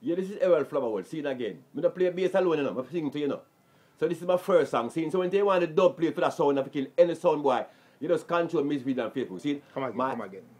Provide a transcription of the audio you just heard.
Yeah, this is Errol Flowerwood. See it again. I'm going to play bass alone, you know. I'm singing to you, know. So this is my first song, see? So when they want the dub play for that sound, I kill any sound boy. You just control Miss Reed and Faithful, see? Come again, my, come again.